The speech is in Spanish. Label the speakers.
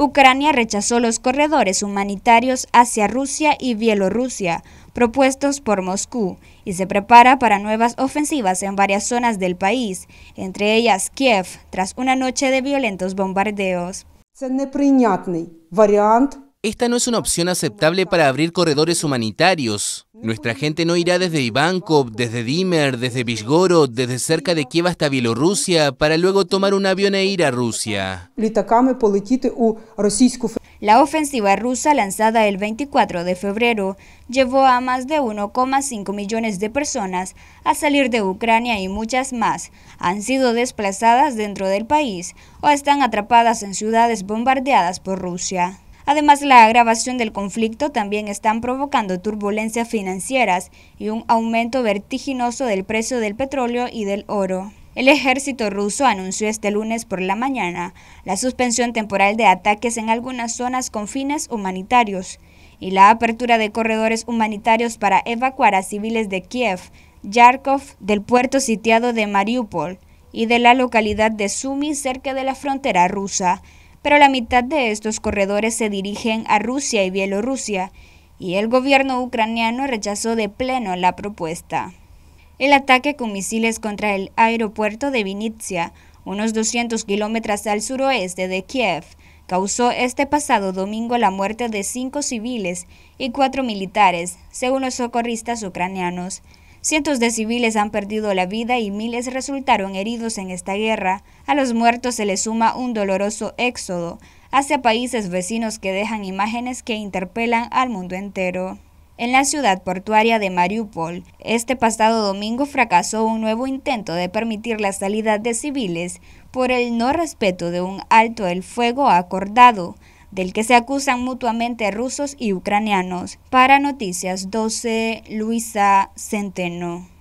Speaker 1: Ucrania rechazó los corredores humanitarios hacia Rusia y Bielorrusia propuestos por Moscú y se prepara para nuevas ofensivas en varias zonas del país, entre ellas Kiev, tras una noche de violentos bombardeos.
Speaker 2: Esta no es una opción aceptable para abrir corredores humanitarios. Nuestra gente no irá desde Ivankov, desde Dimer, desde Vishgorod, desde cerca de Kiev hasta Bielorrusia, para luego tomar un avión e ir a Rusia.
Speaker 1: La ofensiva rusa lanzada el 24 de febrero llevó a más de 1,5 millones de personas a salir de Ucrania y muchas más han sido desplazadas dentro del país o están atrapadas en ciudades bombardeadas por Rusia. Además, la agravación del conflicto también están provocando turbulencias financieras y un aumento vertiginoso del precio del petróleo y del oro. El ejército ruso anunció este lunes por la mañana la suspensión temporal de ataques en algunas zonas con fines humanitarios y la apertura de corredores humanitarios para evacuar a civiles de Kiev, Yarkov, del puerto sitiado de Mariupol y de la localidad de Sumy cerca de la frontera rusa pero la mitad de estos corredores se dirigen a Rusia y Bielorrusia, y el gobierno ucraniano rechazó de pleno la propuesta. El ataque con misiles contra el aeropuerto de Vinitsia, unos 200 kilómetros al suroeste de Kiev, causó este pasado domingo la muerte de cinco civiles y cuatro militares, según los socorristas ucranianos. Cientos de civiles han perdido la vida y miles resultaron heridos en esta guerra. A los muertos se les suma un doloroso éxodo hacia países vecinos que dejan imágenes que interpelan al mundo entero. En la ciudad portuaria de Mariupol, este pasado domingo fracasó un nuevo intento de permitir la salida de civiles por el no respeto de un alto el fuego acordado del que se acusan mutuamente rusos y ucranianos. Para Noticias 12, Luisa Centeno.